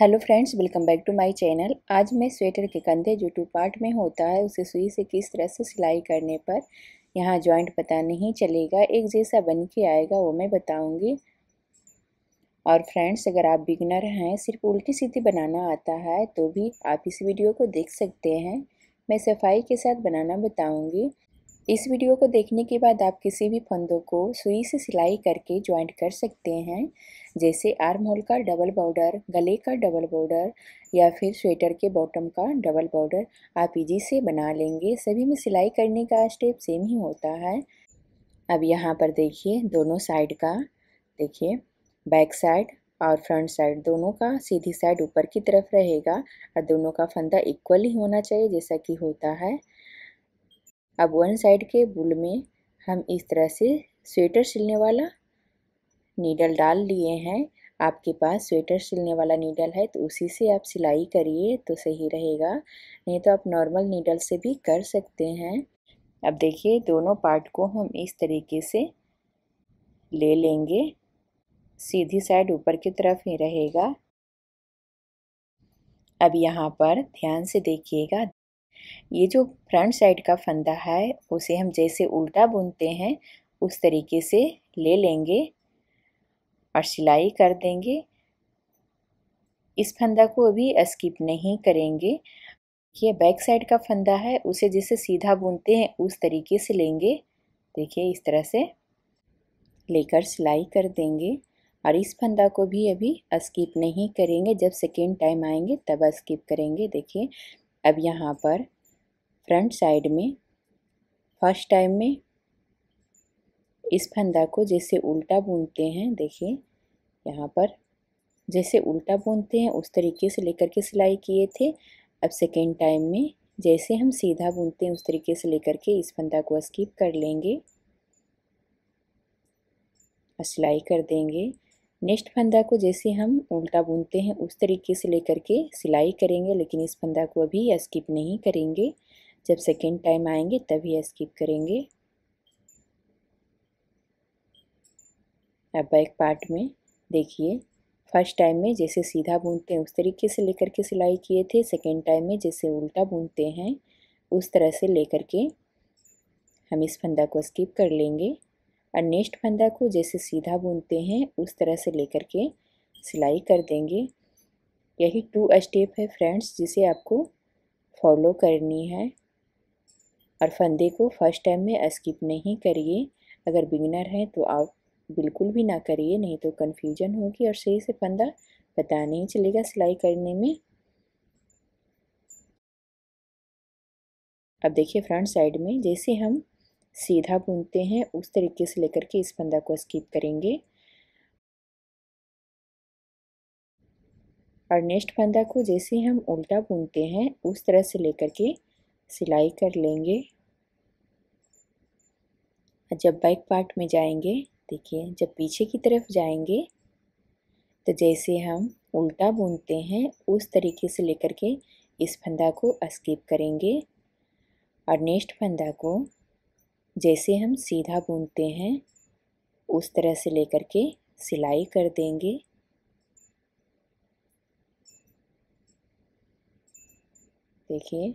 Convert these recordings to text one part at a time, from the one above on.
hello friends welcome back to my channel आज मैं sweater के कंधे जो टू पार्ट में होता है उसे सुई से किस तरह से सिलाई करने पर यहाँ जॉइंट पता नहीं चलेगा एक जैसा बन के आएगा वो मैं बताऊँगी और फ्रेंड्स अगर आप बिगनर हैं सिर्फ उल्टी सीधी बनाना आता है तो भी आप इस वीडियो को देख सकते हैं मैं सफाई के साथ बनाना बताऊँगी इस वीडियो को देखने के बाद आप किसी भी फंदों को सुई से सिलाई करके ज्वाइंट कर सकते हैं जैसे आर्म होल का डबल बॉर्डर गले का डबल बॉर्डर या फिर स्वेटर के बॉटम का डबल बॉर्डर आप इजी से बना लेंगे सभी में सिलाई करने का स्टेप सेम ही होता है अब यहाँ पर देखिए दोनों साइड का देखिए बैक साइड और फ्रंट साइड दोनों का सीधी साइड ऊपर की तरफ रहेगा और दोनों का फंदा इक्वली होना चाहिए जैसा कि होता है अब वन साइड के बुल में हम इस तरह से स्वेटर सिलने वाला नीडल डाल लिए हैं आपके पास स्वेटर सिलने वाला नीडल है तो उसी से आप सिलाई करिए तो सही रहेगा नहीं तो आप नॉर्मल नीडल से भी कर सकते हैं अब देखिए दोनों पार्ट को हम इस तरीके से ले लेंगे सीधी साइड ऊपर की तरफ ही रहेगा अब यहाँ पर ध्यान से देखिएगा ये जो फ्रंट साइड का फंदा है उसे हम जैसे उल्टा बुनते हैं उस तरीके से ले लेंगे और सिलाई कर देंगे इस फंदा को अभी स्किप नहीं करेंगे ये बैक साइड का फंदा है उसे जैसे सीधा बुनते हैं उस तरीके से लेंगे देखिए इस तरह से लेकर सिलाई कर देंगे और इस फंदा को भी अभी स्किप नहीं करेंगे जब सेकेंड टाइम आएंगे तब स्किप करेंगे देखिए अब यहाँ पर फ्रंट साइड में फर्स्ट टाइम में इस फंदा को जैसे उल्टा बुनते हैं देखिए यहाँ पर जैसे उल्टा बुनते हैं उस तरीके से लेकर के सिलाई किए थे अब सेकेंड टाइम में जैसे हम सीधा बुनते हैं उस तरीके से लेकर के इस फंदा को स्किप कर लेंगे और सिलाई कर देंगे नेक्स्ट फंदा को जैसे हम उल्टा बुनते हैं उस तरीके से लेकर के सिलाई करेंगे लेकिन इस फंदा को अभी स्किप नहीं करेंगे जब सेकेंड टाइम आएंगे तभी स्किप करेंगे अब बैक पार्ट में देखिए फर्स्ट टाइम में जैसे सीधा बुनते हैं उस तरीके से लेकर के सिलाई किए थे सेकेंड टाइम में जैसे उल्टा बुनते हैं उस तरह से लेकर के हम इस फंदा को स्किप कर लेंगे और नेक्स्ट फंदा को जैसे सीधा बुनते हैं उस तरह से लेकर के सिलाई कर देंगे यही टू स्टेप है फ्रेंड्स जिसे आपको फॉलो करनी है और फंदे को फर्स्ट टाइम में स्किप नहीं करिए अगर बिगनर हैं तो आप बिल्कुल भी ना करिए नहीं तो कन्फ्यूजन होगी और सही से फंदा पता नहीं चलेगा सिलाई करने में अब देखिए फ्रंट साइड में जैसे हम सीधा बुनते हैं उस तरीके से लेकर के इस फंदा को स्किप करेंगे और नेक्स्ट फंदा को जैसे हम उल्टा बुनते हैं उस तरह से लेकर के सिलाई कर लेंगे और जब बैक पार्ट में जाएंगे देखिए जब पीछे की तरफ जाएंगे तो जैसे हम उल्टा बुनते हैं उस तरीके से लेकर के इस फंदा को स्किप करेंगे और नेक्स्ट फंदा को जैसे हम सीधा बुनते हैं उस तरह से लेकर के सिलाई कर देंगे देखिए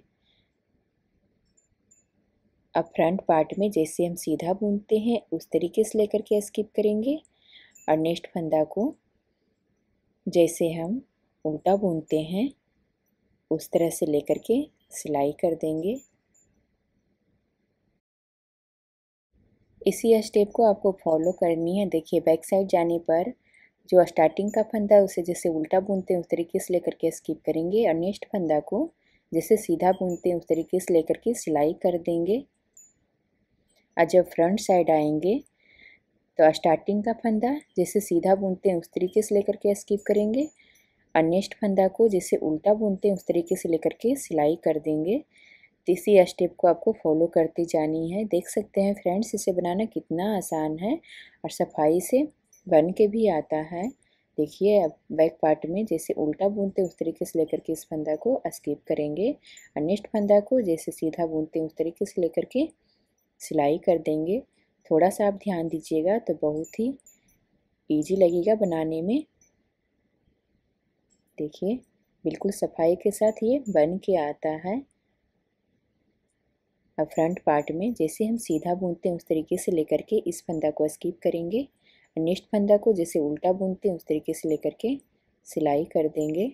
अब फ्रंट पार्ट में जैसे हम सीधा बुनते हैं उस तरीके से लेकर के स्किप करेंगे और नेक्स्ट फंदा को जैसे हम उल्टा बुनते हैं उस तरह से लेकर के सिलाई कर देंगे इसी स्टेप को आपको फॉलो करनी है देखिए बैक साइड जाने पर जो स्टार्टिंग का फंदा है उसे जैसे उल्टा बुनते हैं उस तरीके से लेकर के स्किप करेंगे और नेक्स्ट फंदा को जैसे सीधा बुनते हैं उस तरीके से लेकर के सिलाई कर देंगे आज जब फ्रंट साइड आएंगे तो स्टार्टिंग का फंदा जैसे सीधा बुनते हैं उस तरीके से लेकर के स्किप करेंगे और नेक्स्ट फंदा को जैसे उल्टा बुनते हैं उस तरीके से लेकर के सिलाई कर देंगे तो इसी स्टेप को आपको फॉलो करती जानी है देख सकते हैं फ्रेंड्स इसे बनाना कितना आसान है और सफाई से बन के भी आता है देखिए अब बैक पार्ट में जैसे उल्टा बुनते उस तरीके से लेकर के इस फंदा को स्किप करेंगे और नेक्स्ट फंदा को जैसे सीधा बुनते उस तरीके से लेकर के सिलाई कर देंगे थोड़ा सा आप ध्यान दीजिएगा तो बहुत ही ईजी लगेगा बनाने में देखिए बिल्कुल सफाई के साथ ये बन के आता है अब फ्रंट पार्ट में जैसे हम सीधा बुनते हैं उस तरीके से लेकर के इस फंदा को स्किप करेंगे नेक्स्ट फंदा को जैसे उल्टा बुनते हैं उस तरीके से लेकर के सिलाई कर देंगे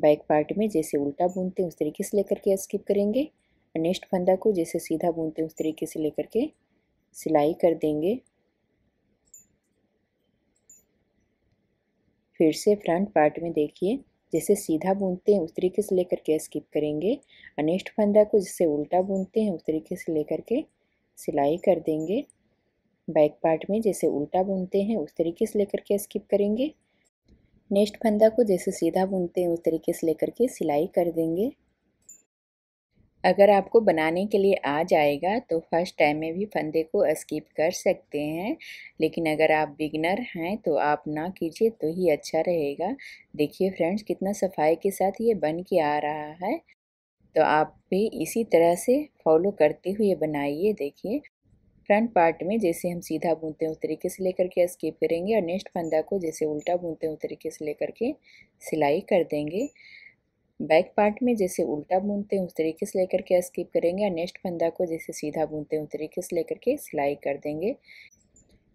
बैक पार्ट में जैसे उल्टा बुनते हैं उस तरीके से लेकर के स्किप करेंगे नेक्स्ट फंदा को जैसे सीधा बुनते उस तरीके से लेकर के सिलाई कर देंगे फिर से फ्रंट पार्ट में देखिए जैसे सीधा बुनते हैं उस तरीके से लेकर के स्किप करेंगे नेक्स्ट फंदा को जैसे उल्टा बुनते हैं उस तरीके से लेकर के सिलाई कर देंगे बैक पार्ट में जैसे उल्टा बुनते हैं उस तरीके से लेकर के स्किप करेंगे नेक्स्ट फंदा को जैसे सीधा बुनते हैं उस तरीके से लेकर के सिलाई कर देंगे अगर आपको बनाने के लिए आ जाएगा तो फर्स्ट टाइम में भी फंदे को स्किप कर सकते हैं लेकिन अगर आप बिगनर हैं तो आप ना कीजिए तो ही अच्छा रहेगा देखिए फ्रेंड्स कितना सफाई के साथ ये बन के आ रहा है तो आप भी इसी तरह से फॉलो करते हुए बनाइए देखिए फ्रंट पार्ट में जैसे हम सीधा बुनते हैं उस तरीके से लेकर के स्किप करेंगे और नेक्स्ट फंदा को जैसे उल्टा बुनते हैं उस तरीके से लेकर के सिलाई कर देंगे बैक पार्ट में जैसे उल्टा बुनते हैं उस तरीके से लेकर के स्किप करेंगे और नेक्स्ट फंदा को जैसे सीधा बुनते हैं उस तरीके से लेकर के सिलाई कर देंगे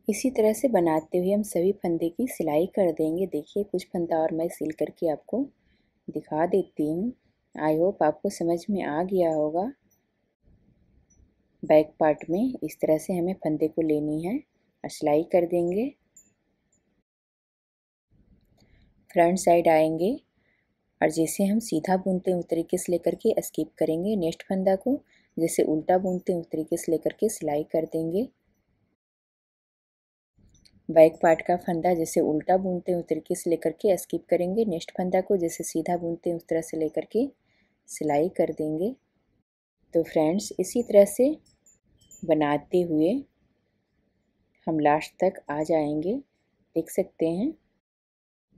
इसी तरह से बनाते हुए हम सभी फंदे की सिलाई कर देंगे देखिए कुछ फंदा और मैं सिल करके आपको दिखा देती हूँ आई होप आपको समझ में आ गया होगा बैक पार्ट में इस तरह से हमें फंदे को लेनी है और सिलाई कर देंगे फ्रंट साइड आएंगे और जैसे हम सीधा बुनते हैं उस तरीके से लेकर के स्किप करेंगे नेक्स्ट फंदा को जैसे उल्टा बुनते हैं उस तरीके से लेकर के सिलाई कर देंगे बैक पार्ट का फंदा जैसे उल्टा बुनते हैं उस तरीके से लेकर के स्किप करेंगे नेक्स्ट फंदा को जैसे सीधा बुनते हैं उस तरह से लेकर के सिलाई कर देंगे तो फ्रेंड्स इसी तरह से बनाते हुए हम लास्ट तक आ जाएंगे देख सकते हैं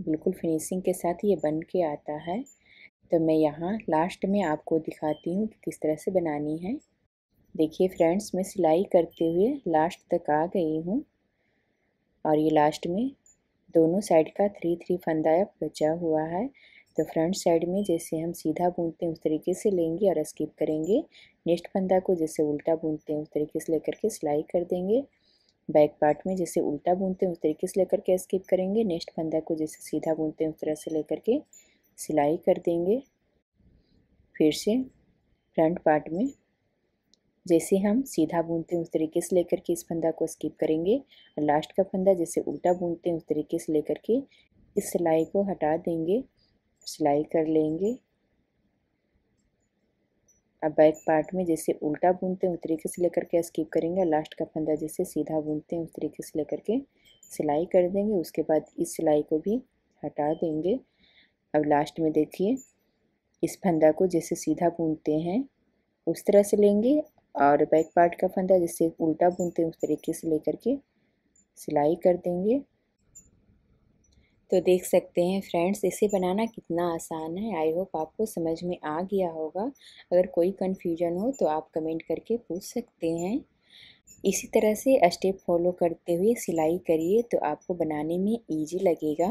बिल्कुल फिनिशिंग के साथ ये बन के आता है तो मैं यहाँ लास्ट में आपको दिखाती हूँ कि किस तरह से बनानी है देखिए फ्रेंड्स मैं सिलाई करते हुए लास्ट तक आ गई हूँ और ये लास्ट में दोनों साइड का थ्री थ्री फंदा बचा हुआ है तो फ्रंट साइड में जैसे हम सीधा बुनते हैं उस तरीके से लेंगे और स्किप करेंगे नेक्स्ट फंदा को जैसे उल्टा बुनते हैं उस तरीके से लेकर के सिलाई कर देंगे बैक पार्ट में जैसे उल्टा बुनते हैं उस तरीके से लेकर के स्किप करेंगे नेक्स्ट फंदा को जैसे सीधा बुनते हैं उस तरह से लेकर के सिलाई कर देंगे फिर से फ्रंट पार्ट में जैसे हम सीधा बुनते हैं उस तरीके से लेकर के इस फंदा को स्किप करेंगे और लास्ट का फंदा जैसे उल्टा बुनते हैं उस तरीके से लेकर के इस सिलाई को हटा देंगे सिलाई कर लेंगे अब बैक पार्ट में जैसे उल्टा बुनते हैं उस तरीके से लेकर के स्कीप करेंगे लास्ट का फंदा जैसे सीधा बुनते हैं उस तरीके से लेकर के सिलाई कर देंगे उसके बाद इस सिलाई को भी हटा देंगे अब लास्ट में देखिए इस फंदा को जैसे सीधा बुनते हैं उस तरह से लेंगे और बैक पार्ट का फंदा जैसे उल्टा बुनते हैं उस तरीके से लेकर के सिलाई कर देंगे तो देख सकते हैं फ्रेंड्स इसे बनाना कितना आसान है आई होप आपको समझ में आ गया होगा अगर कोई कन्फ्यूजन हो तो आप कमेंट करके पूछ सकते हैं इसी तरह से स्टेप फॉलो करते हुए सिलाई करिए तो आपको बनाने में ईजी लगेगा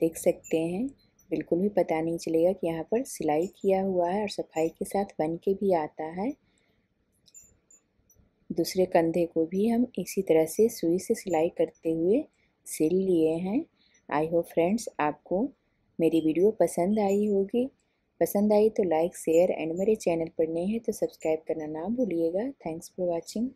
देख सकते हैं बिल्कुल भी पता नहीं चलेगा कि यहाँ पर सिलाई किया हुआ है और सफाई के साथ बन के भी आता है दूसरे कंधे को भी हम इसी तरह से सुई से सिलाई करते हुए सिल लिए हैं आई होप फ्रेंड्स आपको मेरी वीडियो पसंद आई होगी पसंद आई तो लाइक शेयर एंड मेरे चैनल पर नए हैं तो सब्सक्राइब करना ना भूलिएगा थैंक्स फॉर वॉचिंग